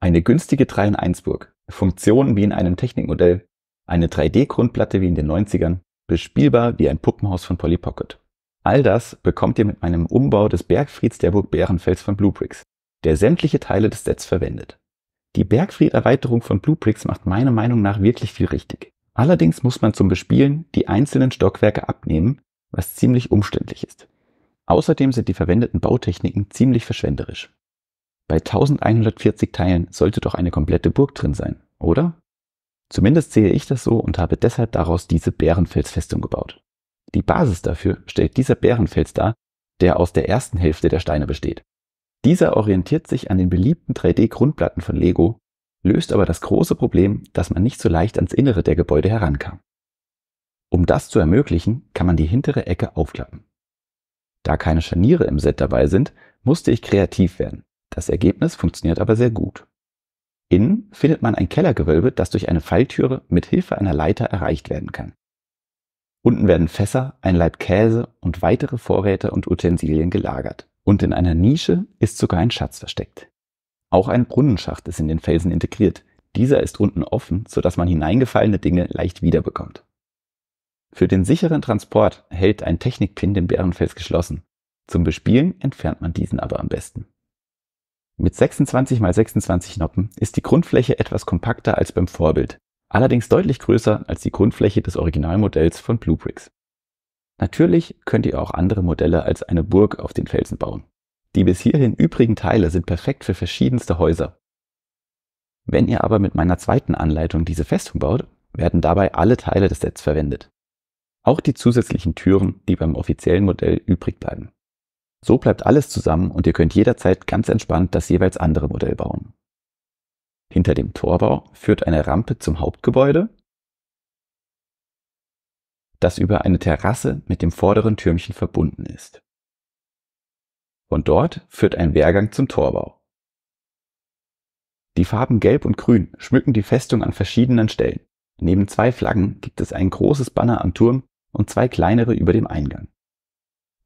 Eine günstige 3 in 1 Burg. Funktionen wie in einem Technikmodell, eine 3D-Grundplatte wie in den 90ern, bespielbar wie ein Puppenhaus von Polly Pocket. All das bekommt ihr mit meinem Umbau des Bergfrieds der Burg Bärenfels von Bluebricks, der sämtliche Teile des Sets verwendet. Die Bergfried-Erweiterung von Bluebricks macht meiner Meinung nach wirklich viel richtig. Allerdings muss man zum Bespielen die einzelnen Stockwerke abnehmen, was ziemlich umständlich ist. Außerdem sind die verwendeten Bautechniken ziemlich verschwenderisch. Bei 1140 Teilen sollte doch eine komplette Burg drin sein, oder? Zumindest sehe ich das so und habe deshalb daraus diese Bärenfelsfestung gebaut. Die Basis dafür stellt dieser Bärenfels dar, der aus der ersten Hälfte der Steine besteht. Dieser orientiert sich an den beliebten 3D-Grundplatten von Lego, löst aber das große Problem, dass man nicht so leicht ans Innere der Gebäude herankam. Um das zu ermöglichen, kann man die hintere Ecke aufklappen. Da keine Scharniere im Set dabei sind, musste ich kreativ werden das Ergebnis funktioniert aber sehr gut. Innen findet man ein Kellergewölbe, das durch eine Falltüre mit Hilfe einer Leiter erreicht werden kann. Unten werden Fässer, ein Laib Käse und weitere Vorräte und Utensilien gelagert. Und in einer Nische ist sogar ein Schatz versteckt. Auch ein Brunnenschacht ist in den Felsen integriert. Dieser ist unten offen, sodass man hineingefallene Dinge leicht wiederbekommt. Für den sicheren Transport hält ein Technikpin den Bärenfels geschlossen. Zum Bespielen entfernt man diesen aber am besten. Mit 26 x 26 Noppen ist die Grundfläche etwas kompakter als beim Vorbild, allerdings deutlich größer als die Grundfläche des Originalmodells von Bluebricks. Natürlich könnt ihr auch andere Modelle als eine Burg auf den Felsen bauen. Die bis hierhin übrigen Teile sind perfekt für verschiedenste Häuser. Wenn ihr aber mit meiner zweiten Anleitung diese Festung baut, werden dabei alle Teile des Sets verwendet. Auch die zusätzlichen Türen, die beim offiziellen Modell übrig bleiben. So bleibt alles zusammen und ihr könnt jederzeit ganz entspannt das jeweils andere Modell bauen. Hinter dem Torbau führt eine Rampe zum Hauptgebäude, das über eine Terrasse mit dem vorderen Türmchen verbunden ist. Von dort führt ein Wehrgang zum Torbau. Die Farben Gelb und Grün schmücken die Festung an verschiedenen Stellen. Neben zwei Flaggen gibt es ein großes Banner am Turm und zwei kleinere über dem Eingang.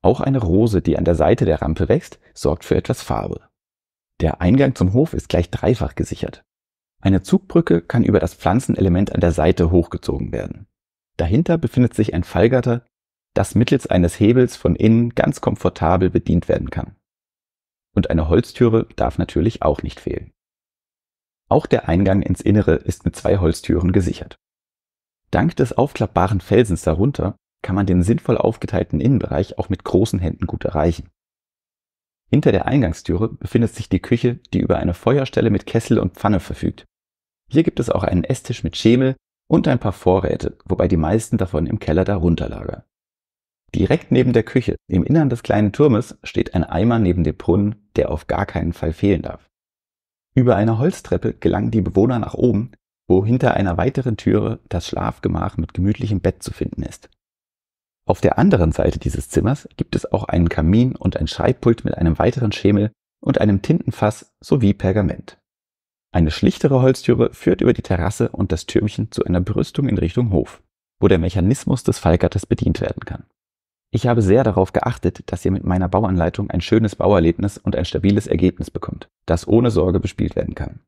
Auch eine Rose, die an der Seite der Rampe wächst, sorgt für etwas Farbe. Der Eingang zum Hof ist gleich dreifach gesichert. Eine Zugbrücke kann über das Pflanzenelement an der Seite hochgezogen werden. Dahinter befindet sich ein Fallgatter, das mittels eines Hebels von innen ganz komfortabel bedient werden kann. Und eine Holztüre darf natürlich auch nicht fehlen. Auch der Eingang ins Innere ist mit zwei Holztüren gesichert. Dank des aufklappbaren Felsens darunter kann man den sinnvoll aufgeteilten Innenbereich auch mit großen Händen gut erreichen. Hinter der Eingangstüre befindet sich die Küche, die über eine Feuerstelle mit Kessel und Pfanne verfügt. Hier gibt es auch einen Esstisch mit Schemel und ein paar Vorräte, wobei die meisten davon im Keller darunter lagern. Direkt neben der Küche, im Innern des kleinen Turmes, steht ein Eimer neben dem Brunnen, der auf gar keinen Fall fehlen darf. Über eine Holztreppe gelangen die Bewohner nach oben, wo hinter einer weiteren Türe das Schlafgemach mit gemütlichem Bett zu finden ist. Auf der anderen Seite dieses Zimmers gibt es auch einen Kamin und ein Schreibpult mit einem weiteren Schemel und einem Tintenfass sowie Pergament. Eine schlichtere Holztüre führt über die Terrasse und das Türmchen zu einer Brüstung in Richtung Hof, wo der Mechanismus des Fallgattes bedient werden kann. Ich habe sehr darauf geachtet, dass ihr mit meiner Bauanleitung ein schönes Bauerlebnis und ein stabiles Ergebnis bekommt, das ohne Sorge bespielt werden kann.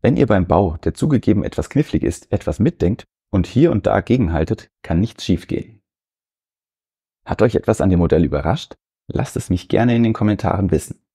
Wenn ihr beim Bau, der zugegeben etwas knifflig ist, etwas mitdenkt, und hier und da gegenhaltet, kann nichts schiefgehen. Hat euch etwas an dem Modell überrascht? Lasst es mich gerne in den Kommentaren wissen.